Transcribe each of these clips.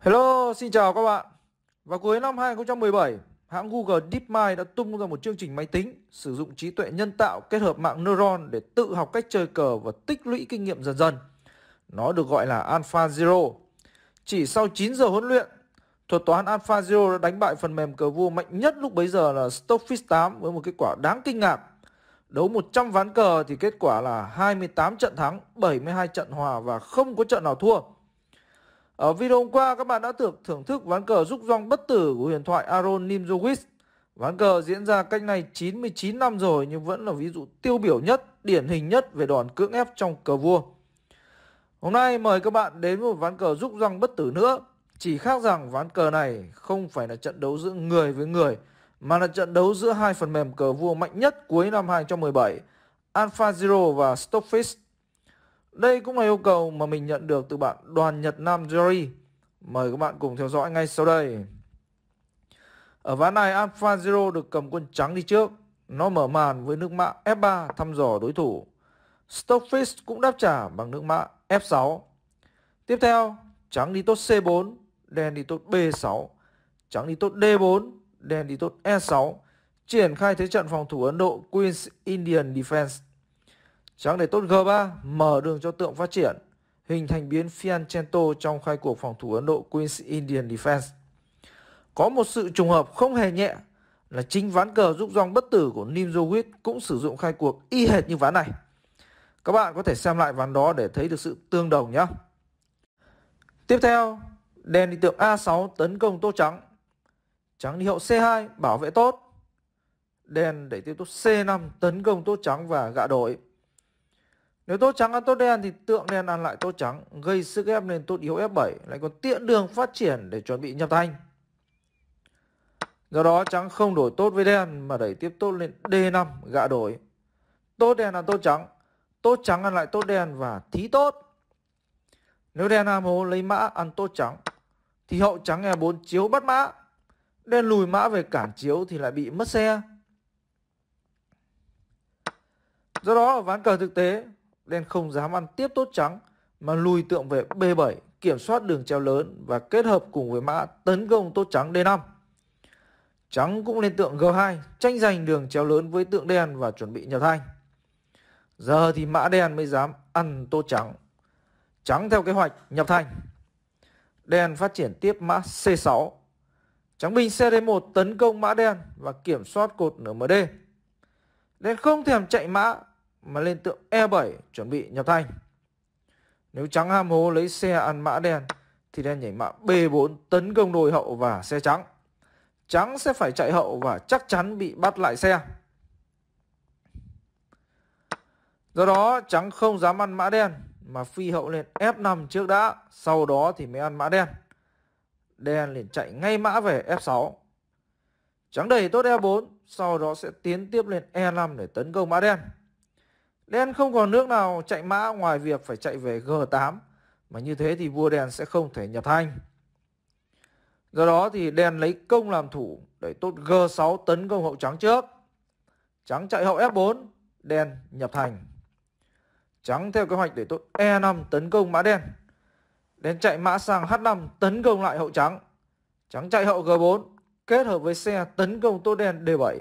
Hello, xin chào các bạn. Vào cuối năm 2017, hãng Google DeepMind đã tung ra một chương trình máy tính sử dụng trí tuệ nhân tạo kết hợp mạng neuron để tự học cách chơi cờ và tích lũy kinh nghiệm dần dần. Nó được gọi là AlphaZero. Chỉ sau 9 giờ huấn luyện, thuật toán AlphaZero đã đánh bại phần mềm cờ vua mạnh nhất lúc bấy giờ là Stockfish 8 với một kết quả đáng kinh ngạc. Đấu 100 ván cờ thì kết quả là 28 trận thắng, 72 trận hòa và không có trận nào thua. Ở video hôm qua các bạn đã được thưởng thức ván cờ rút rong bất tử của huyền thoại Aaron Nimzowicz. Ván cờ diễn ra cách này 99 năm rồi nhưng vẫn là ví dụ tiêu biểu nhất, điển hình nhất về đòn cưỡng ép trong cờ vua. Hôm nay mời các bạn đến một ván cờ rút rong bất tử nữa. Chỉ khác rằng ván cờ này không phải là trận đấu giữa người với người mà là trận đấu giữa hai phần mềm cờ vua mạnh nhất cuối năm 2017 AlphaZero và Stockfish đây cũng là yêu cầu mà mình nhận được từ bạn Đoàn Nhật Nam Jerry. Mời các bạn cùng theo dõi ngay sau đây. Ở ván này Alpha Zero được cầm quân trắng đi trước. Nó mở màn với nước mã F3 thăm dò đối thủ. Stockfish cũng đáp trả bằng nước mã F6. Tiếp theo, trắng đi tốt C4, đen đi tốt B6, trắng đi tốt D4, đen đi tốt E6. Triển khai thế trận phòng thủ Ấn Độ Queen's Indian Defense. Sáng để tốt G3 mở đường cho tượng phát triển, hình thành biến Fianchetto trong khai cuộc phòng thủ Ấn Độ Queen's Indian Defense. Có một sự trùng hợp không hề nhẹ là chính ván cờ giúp dòng bất tử của Nim Jowit cũng sử dụng khai cuộc y hệt như ván này. Các bạn có thể xem lại ván đó để thấy được sự tương đồng nhé. Tiếp theo, đèn đi tượng A6 tấn công tô trắng. Trắng đi hậu C2 bảo vệ tốt. Đèn đẩy tiếp tốt C5 tấn công tô trắng và gạ đổi. Nếu tốt trắng ăn tốt đen thì tượng đen ăn lại tốt trắng, gây sức ép nên tốt yếu F7, lại còn tiện đường phát triển để chuẩn bị nhập thanh. Do đó trắng không đổi tốt với đen mà đẩy tiếp tốt lên D5 gạ đổi. Tốt đen ăn tốt trắng, tốt trắng ăn lại tốt đen và thí tốt. Nếu đen ham hố lấy mã ăn tốt trắng thì hậu trắng E4 chiếu bắt mã. Đen lùi mã về cản chiếu thì lại bị mất xe. Do đó ở ván cờ thực tế, đen không dám ăn tiếp tốt trắng mà lùi tượng về B7 kiểm soát đường treo lớn và kết hợp cùng với mã tấn công tốt trắng D5. Trắng cũng lên tượng G2 tranh giành đường treo lớn với tượng đen và chuẩn bị nhập thanh. Giờ thì mã đen mới dám ăn tốt trắng. Trắng theo kế hoạch nhập thanh. Đen phát triển tiếp mã C6. Trắng binh CD1 tấn công mã đen và kiểm soát cột nửa MD. Đen không thèm chạy mã mà lên tượng E7 chuẩn bị nhập thanh. Nếu trắng ham hố lấy xe ăn mã đen thì đen nhảy mã B4 tấn công đôi hậu và xe trắng. Trắng sẽ phải chạy hậu và chắc chắn bị bắt lại xe. Do đó trắng không dám ăn mã đen mà phi hậu lên F5 trước đã, sau đó thì mới ăn mã đen. Đen liền chạy ngay mã về F6. Trắng đẩy tốt E4, sau đó sẽ tiến tiếp lên E5 để tấn công mã đen. Đen không còn nước nào chạy mã ngoài việc phải chạy về G8 mà như thế thì vua đen sẽ không thể nhập thanh. Do đó thì đen lấy công làm thủ để tốt G6 tấn công hậu trắng trước. Trắng chạy hậu F4, đen nhập thành. Trắng theo kế hoạch để tốt E5 tấn công mã đen. Đen chạy mã sang H5 tấn công lại hậu trắng. Trắng chạy hậu G4 kết hợp với xe tấn công tốt đen D7.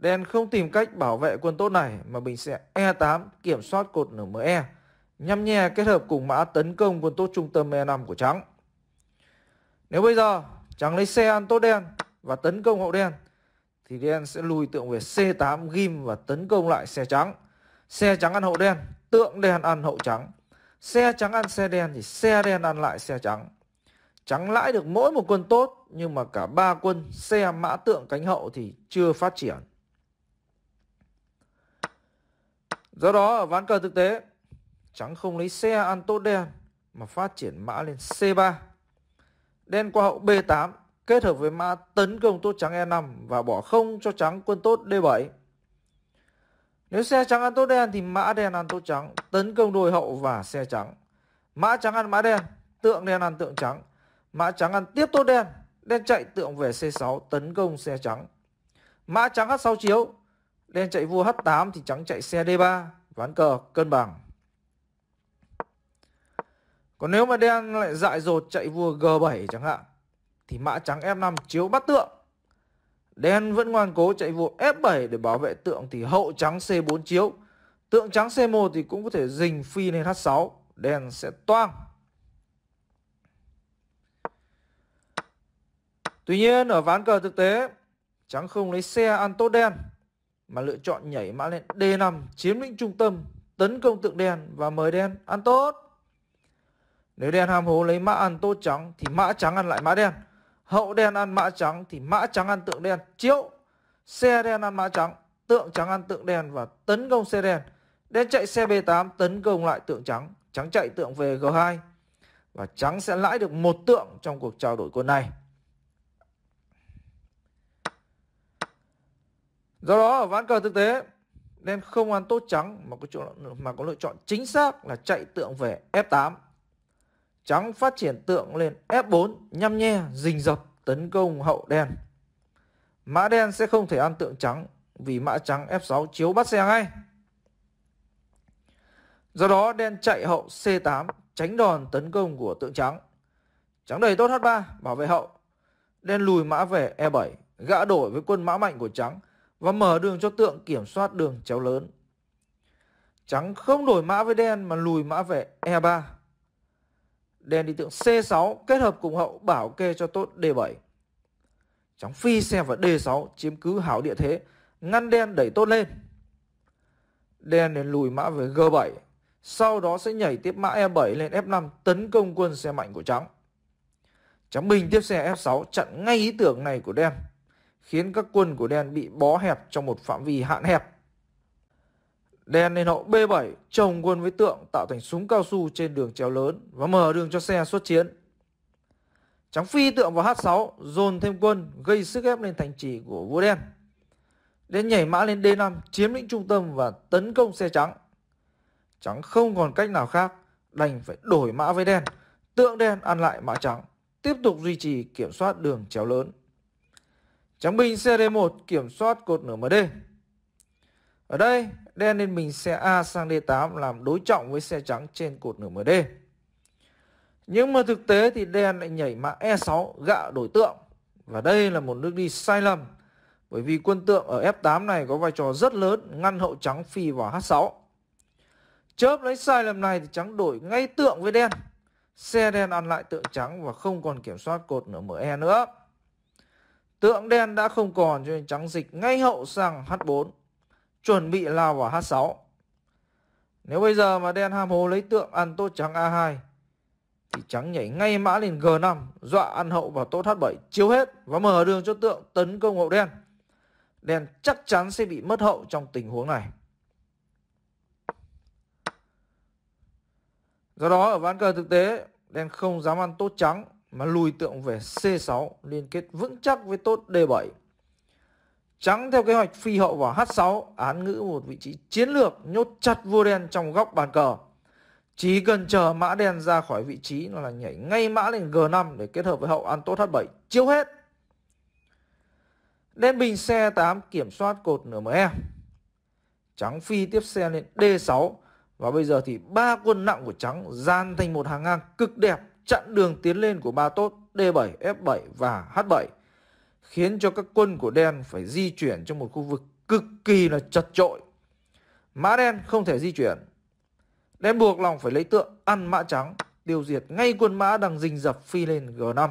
Đen không tìm cách bảo vệ quân tốt này mà mình sẽ E8 kiểm soát cột nở ME, nhằm nhè kết hợp cùng mã tấn công quân tốt trung tâm E5 của Trắng. Nếu bây giờ Trắng lấy xe ăn tốt đen và tấn công hậu đen, thì đen sẽ lùi tượng về C8 ghim và tấn công lại xe trắng. Xe trắng ăn hậu đen, tượng đen ăn hậu trắng. Xe trắng ăn xe đen thì xe đen ăn lại xe trắng. Trắng lãi được mỗi một quân tốt nhưng mà cả ba quân xe mã tượng cánh hậu thì chưa phát triển. Do đó ở ván cờ thực tế, trắng không lấy xe ăn tốt đen mà phát triển mã lên C3. Đen qua hậu B8 kết hợp với mã tấn công tốt trắng E5 và bỏ không cho trắng quân tốt D7. Nếu xe trắng ăn tốt đen thì mã đen ăn tốt trắng, tấn công đôi hậu và xe trắng. Mã trắng ăn mã đen, tượng đen ăn tượng trắng. Mã trắng ăn tiếp tốt đen, đen chạy tượng về C6 tấn công xe trắng. Mã trắng hát 6 chiếu, Đen chạy vua H8 thì trắng chạy xe D3, ván cờ cân bằng. Còn nếu mà đen lại dại dột chạy vua G7 chẳng hạn thì mã trắng F5 chiếu bắt tượng. Đen vẫn ngoan cố chạy vua F7 để bảo vệ tượng thì hậu trắng C4 chiếu. Tượng trắng C1 thì cũng có thể dình phi lên H6, đen sẽ toang. Tuy nhiên ở ván cờ thực tế, trắng không lấy xe ăn tốt đen mà lựa chọn nhảy mã lên D5 chiếm lĩnh trung tâm, tấn công tượng đen và mời đen ăn tốt. Nếu đen ham hố lấy mã ăn tô trắng thì mã trắng ăn lại mã đen. Hậu đen ăn mã trắng thì mã trắng ăn tượng đen chiếu. Xe đen ăn mã trắng, tượng trắng ăn tượng đen và tấn công xe đen. Đen chạy xe B8 tấn công lại tượng trắng, trắng chạy tượng về G2 và trắng sẽ lãi được một tượng trong cuộc trao đổi quân này. do đó ở ván cờ thực tế nên không ăn tốt trắng mà có chỗ mà có lựa chọn chính xác là chạy tượng về F8 trắng phát triển tượng lên F4 nhăm nhe rình dập tấn công hậu đen mã đen sẽ không thể ăn tượng trắng vì mã trắng F6 chiếu bắt xe ngay do đó đen chạy hậu C8 tránh đòn tấn công của tượng trắng trắng đẩy tốt H3 bảo vệ hậu đen lùi mã về E7 gã đổi với quân mã mạnh của trắng và mở đường cho tượng kiểm soát đường chéo lớn. Trắng không đổi mã với đen mà lùi mã về E3. Đen đi tượng C6 kết hợp cùng hậu bảo kê cho tốt D7. Trắng phi xe vào D6 chiếm cứ hảo địa thế, ngăn đen đẩy tốt lên. Đen đến lùi mã về G7, sau đó sẽ nhảy tiếp mã E7 lên F5 tấn công quân xe mạnh của trắng. Trắng bình tiếp xe F6 chặn ngay ý tưởng này của đen khiến các quân của đen bị bó hẹp trong một phạm vi hạn hẹp. Đen lên hậu B7 chồng quân với tượng tạo thành súng cao su trên đường chéo lớn và mở đường cho xe xuất chiến. Trắng phi tượng vào H6 dồn thêm quân gây sức ép lên thành trì của vua đen. Đen nhảy mã lên D5 chiếm lĩnh trung tâm và tấn công xe trắng. Trắng không còn cách nào khác đành phải đổi mã với đen. Tượng đen ăn lại mã trắng tiếp tục duy trì kiểm soát đường chéo lớn. Trắng binh CD1 kiểm soát cột nửa MD. Ở đây, đen lên mình xe A sang D8 làm đối trọng với xe trắng trên cột nửa MD. Nhưng mà thực tế thì đen lại nhảy mã E6 gạ đổi tượng. Và đây là một nước đi sai lầm. Bởi vì quân tượng ở F8 này có vai trò rất lớn ngăn hậu trắng phi vào H6. Chớp lấy sai lầm này thì trắng đổi ngay tượng với đen. Xe đen ăn lại tượng trắng và không còn kiểm soát cột nửa ME nữa. Tượng đen đã không còn cho nên trắng dịch ngay hậu sang H4. Chuẩn bị lao vào H6. Nếu bây giờ mà đen ham hố lấy tượng ăn tốt trắng A2 thì trắng nhảy ngay mã lên G5 dọa ăn hậu vào tốt H7 chiếu hết và mở đường cho tượng tấn công hậu đen. Đen chắc chắn sẽ bị mất hậu trong tình huống này. Do đó ở ván cờ thực tế đen không dám ăn tốt trắng mà lùi tượng về C6 liên kết vững chắc với tốt D7. Trắng theo kế hoạch phi hậu vào H6 án ngữ một vị trí chiến lược nhốt chặt vua đen trong góc bàn cờ. Chỉ cần chờ mã đen ra khỏi vị trí nó là nhảy ngay mã lên G5 để kết hợp với hậu ăn tốt H7 chiếu hết. Đen bình xe 8 kiểm soát cột nửa ME. Trắng phi tiếp xe lên D6 và bây giờ thì ba quân nặng của trắng gian thành một hàng ngang cực đẹp chặn đường tiến lên của ba tốt D7, F7 và H7 khiến cho các quân của đen phải di chuyển trong một khu vực cực kỳ là chật trội. Mã đen không thể di chuyển. Đen buộc lòng phải lấy tượng ăn mã trắng, tiêu diệt ngay quân mã đang rình dập phi lên G5.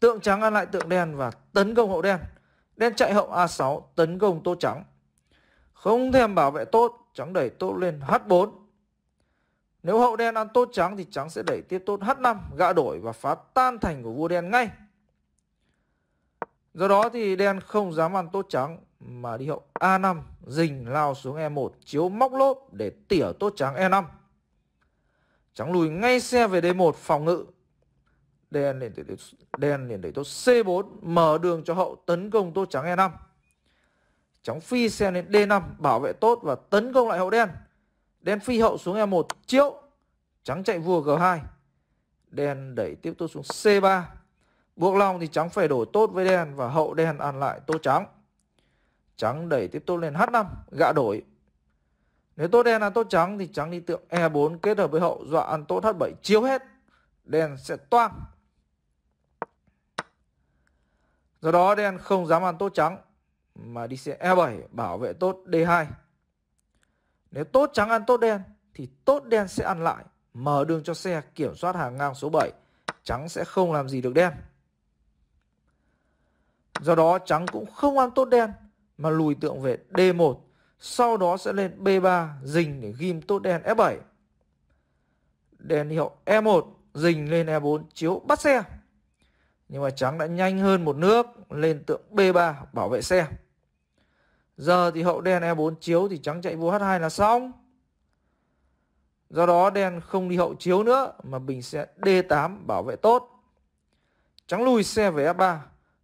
Tượng trắng ăn lại tượng đen và tấn công hậu đen. Đen chạy hậu A6 tấn công tô trắng. Không thèm bảo vệ tốt, trắng đẩy tốt lên H4 nếu hậu đen ăn tốt trắng thì trắng sẽ đẩy tiếp tốt H5, gã đổi và phá tan thành của vua đen ngay. Do đó thì đen không dám ăn tốt trắng mà đi hậu A5, dình lao xuống E1, chiếu móc lốp để tỉa tốt trắng E5. Trắng lùi ngay xe về D1 phòng ngự. Đen liền đẩy, đen liền đẩy tốt C4, mở đường cho hậu tấn công tốt trắng E5. Trắng phi xe lên D5, bảo vệ tốt và tấn công lại hậu đen. Đen phi hậu xuống E1 Chiếu Trắng chạy vua G2 Đen đẩy tiếp tốt xuống C3 Buộc lòng thì trắng phải đổi tốt với đen Và hậu đen ăn lại tô trắng Trắng đẩy tiếp tốt lên H5 Gạ đổi Nếu tốt đen ăn tốt trắng Thì trắng đi tượng E4 kết hợp với hậu Dọa ăn tốt H7 chiếu hết Đen sẽ toang Do đó đen không dám ăn tốt trắng Mà đi xe E7 bảo vệ tốt D2 nếu tốt trắng ăn tốt đen thì tốt đen sẽ ăn lại, mở đường cho xe kiểm soát hàng ngang số 7, trắng sẽ không làm gì được đen. Do đó trắng cũng không ăn tốt đen mà lùi tượng về D1, sau đó sẽ lên B3 dình để ghim tốt đen F7. E Đèn hiệu E1 dình lên E4 chiếu bắt xe. Nhưng mà trắng đã nhanh hơn một nước lên tượng B3 bảo vệ xe. Giờ thì hậu đen E4 chiếu thì trắng chạy vua H2 là xong. Do đó đen không đi hậu chiếu nữa mà bình sẽ D8 bảo vệ tốt. Trắng lùi xe về F3.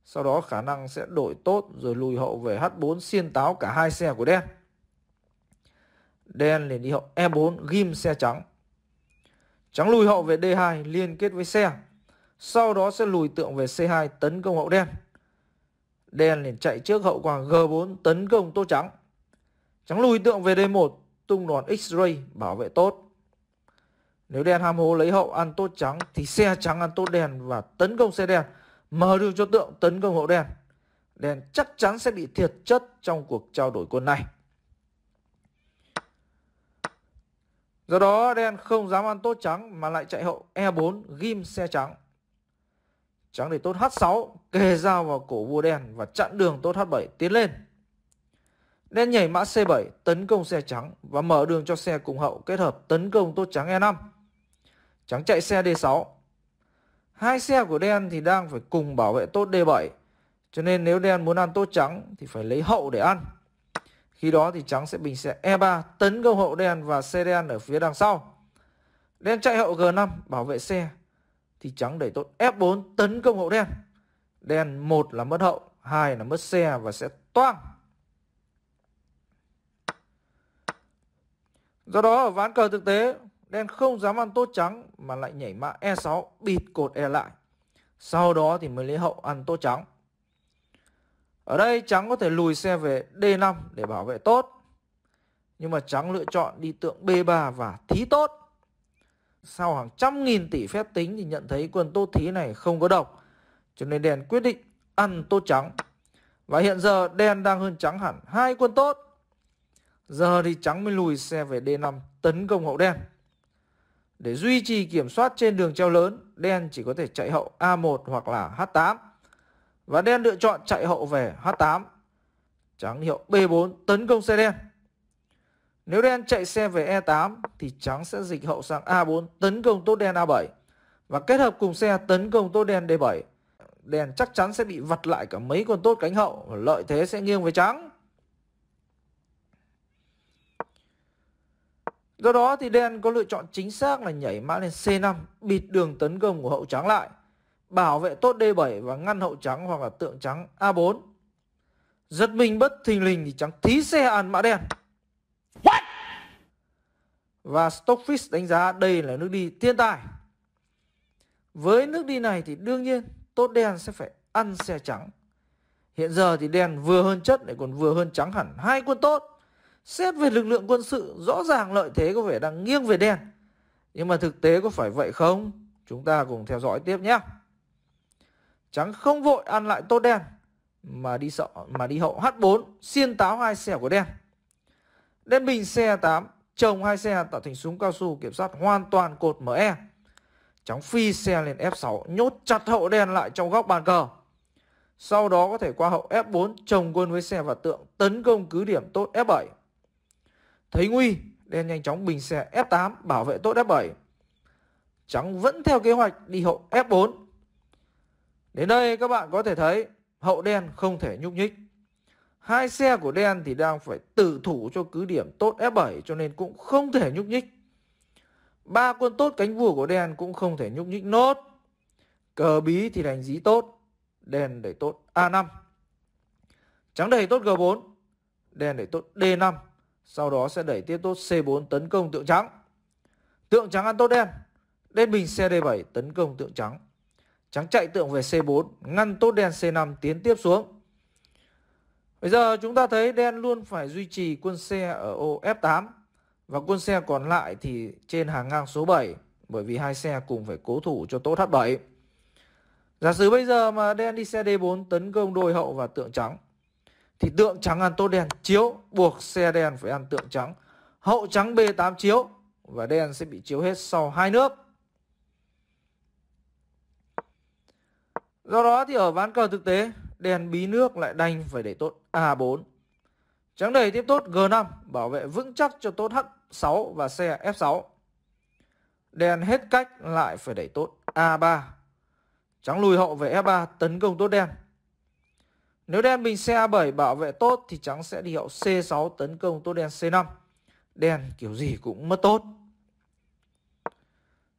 Sau đó khả năng sẽ đổi tốt rồi lùi hậu về H4 xiên táo cả hai xe của đen. Đen liền đi hậu E4 ghim xe trắng. Trắng lùi hậu về D2 liên kết với xe. Sau đó sẽ lùi tượng về C2 tấn công hậu đen. Đen liền chạy trước hậu quả G4 tấn công Tô Trắng. Trắng lùi tượng về D1, tung đòn X-ray bảo vệ tốt. Nếu đen ham hố lấy hậu ăn tốt trắng thì xe trắng ăn tốt đen và tấn công xe đen, mở đường cho tượng tấn công hậu đen. Đen chắc chắn sẽ bị thiệt chất trong cuộc trao đổi quân này. Do đó đen không dám ăn tốt trắng mà lại chạy hậu E4 ghim xe trắng. Trắng để tốt H6 kề dao vào cổ vua đen và chặn đường tốt H7 tiến lên. Đen nhảy mã C7 tấn công xe trắng và mở đường cho xe cùng hậu kết hợp tấn công tốt trắng E5. Trắng chạy xe D6. Hai xe của đen thì đang phải cùng bảo vệ tốt D7. Cho nên nếu đen muốn ăn tốt trắng thì phải lấy hậu để ăn. Khi đó thì trắng sẽ bình xe E3 tấn công hậu đen và xe đen ở phía đằng sau. Đen chạy hậu G5 bảo vệ xe thì trắng đẩy tốt F4 tấn công hậu đen. Đen một là mất hậu, hai là mất xe và sẽ toang. Do đó ở ván cờ thực tế, đen không dám ăn tốt trắng mà lại nhảy mã E6 bịt cột E lại. Sau đó thì mới lấy hậu ăn tốt trắng. Ở đây trắng có thể lùi xe về D5 để bảo vệ tốt. Nhưng mà trắng lựa chọn đi tượng B3 và thí tốt sau hàng trăm nghìn tỷ phép tính thì nhận thấy quân tô thí này không có độc. Cho nên đen quyết định ăn tô trắng. Và hiện giờ đen đang hơn trắng hẳn hai quân tốt. Giờ thì trắng mới lùi xe về D5 tấn công hậu đen. Để duy trì kiểm soát trên đường treo lớn, đen chỉ có thể chạy hậu A1 hoặc là H8. Và đen lựa chọn chạy hậu về H8. Trắng hiệu B4 tấn công xe đen. Nếu đen chạy xe về E8 thì trắng sẽ dịch hậu sang A4 tấn công tốt đen A7 và kết hợp cùng xe tấn công tốt đen D7. Đen chắc chắn sẽ bị vặt lại cả mấy con tốt cánh hậu và lợi thế sẽ nghiêng về trắng. Do đó thì đen có lựa chọn chính xác là nhảy mã lên C5 bịt đường tấn công của hậu trắng lại bảo vệ tốt D7 và ngăn hậu trắng hoặc là tượng trắng A4. Giật mình bất thình lình thì trắng thí xe ăn mã đen. Và Stockfish đánh giá đây là nước đi thiên tài. Với nước đi này thì đương nhiên tốt đen sẽ phải ăn xe trắng. Hiện giờ thì đen vừa hơn chất lại còn vừa hơn trắng hẳn hai quân tốt. Xét về lực lượng quân sự rõ ràng lợi thế có vẻ đang nghiêng về đen. Nhưng mà thực tế có phải vậy không? Chúng ta cùng theo dõi tiếp nhé. Trắng không vội ăn lại tốt đen mà đi sợ mà đi hậu H4 xiên táo hai xe của đen. Đen bình xe 8 trồng hai xe tạo thành súng cao su kiểm soát hoàn toàn cột ME. Chóng phi xe lên F6 nhốt chặt hậu đen lại trong góc bàn cờ. Sau đó có thể qua hậu F4 chồng quân với xe và tượng tấn công cứ điểm tốt F7. Thấy nguy, đen nhanh chóng bình xe F8 bảo vệ tốt F7. Trắng vẫn theo kế hoạch đi hậu F4. Đến đây các bạn có thể thấy hậu đen không thể nhúc nhích. Hai xe của đen thì đang phải tự thủ cho cứ điểm tốt F7 cho nên cũng không thể nhúc nhích. Ba quân tốt cánh vua của đen cũng không thể nhúc nhích nốt. Cờ bí thì đánh dí tốt, đen đẩy tốt A5. Trắng đẩy tốt G4, đen đẩy tốt D5. Sau đó sẽ đẩy tiếp tốt C4 tấn công tượng trắng. Tượng trắng ăn tốt đen. Đen bình xe D7 tấn công tượng trắng. Trắng chạy tượng về C4, ngăn tốt đen C5 tiến tiếp xuống. Bây giờ chúng ta thấy đen luôn phải duy trì quân xe ở ô F8 và quân xe còn lại thì trên hàng ngang số 7 bởi vì hai xe cùng phải cố thủ cho tốt H7. Giả sử bây giờ mà đen đi xe D4 tấn công đôi hậu và tượng trắng thì tượng trắng ăn tốt đen chiếu buộc xe đen phải ăn tượng trắng. Hậu trắng B8 chiếu và đen sẽ bị chiếu hết sau hai nước. Do đó thì ở ván cờ thực tế đèn bí nước lại đành phải để tốt A4. Trắng đầy tiếp tốt G5 bảo vệ vững chắc cho tốt H6 và xe F6. đèn hết cách lại phải đẩy tốt A3. Trắng lùi hậu về F3 tấn công tốt đen. Nếu đen bình xe A7 bảo vệ tốt thì trắng sẽ đi hậu C6 tấn công tốt đen C5. Đen kiểu gì cũng mất tốt.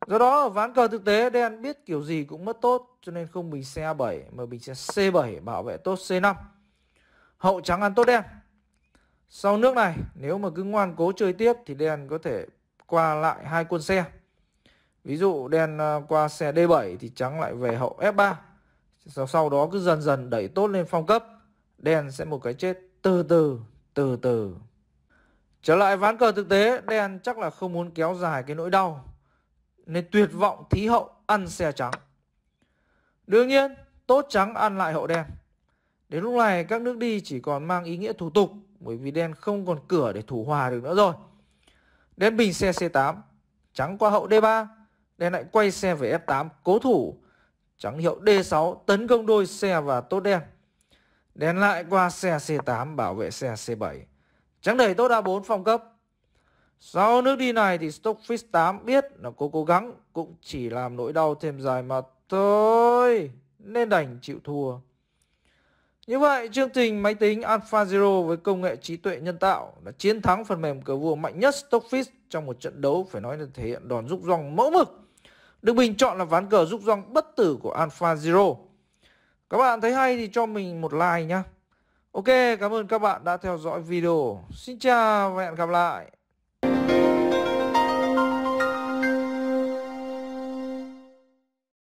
Do đó ở ván cờ thực tế đen biết kiểu gì cũng mất tốt cho nên không bình xe A7 mà bình xe C7 bảo vệ tốt C5. Hậu trắng ăn tốt đen. Sau nước này nếu mà cứ ngoan cố chơi tiếp thì đen có thể qua lại hai quân xe. Ví dụ đen à, qua xe D7 thì trắng lại về hậu F3. Sau, sau đó cứ dần dần đẩy tốt lên phong cấp. Đen sẽ một cái chết từ từ, từ từ. Trở lại ván cờ thực tế, đen chắc là không muốn kéo dài cái nỗi đau nên tuyệt vọng thí hậu ăn xe trắng. Đương nhiên, tốt trắng ăn lại hậu đen. Đến lúc này các nước đi chỉ còn mang ý nghĩa thủ tục bởi vì đen không còn cửa để thủ hòa được nữa rồi. Đen bình xe C8, trắng qua hậu D3, đen lại quay xe về F8 cố thủ. Trắng hiệu D6 tấn công đôi xe và tốt đen. Đen lại qua xe C8 bảo vệ xe C7. Trắng đẩy tốt A4 phòng cấp. Sau nước đi này thì Stockfish 8 biết là cô cố gắng cũng chỉ làm nỗi đau thêm dài mà thôi, nên đành chịu thua. Như vậy, chương trình máy tính Alpha Zero với công nghệ trí tuệ nhân tạo đã chiến thắng phần mềm cờ vua mạnh nhất Stockfish trong một trận đấu phải nói là thể hiện đòn rúc rong mẫu mực. Được bình chọn là ván cờ rúc rong bất tử của Alpha Zero. Các bạn thấy hay thì cho mình một like nhé. Ok, cảm ơn các bạn đã theo dõi video. Xin chào và hẹn gặp lại.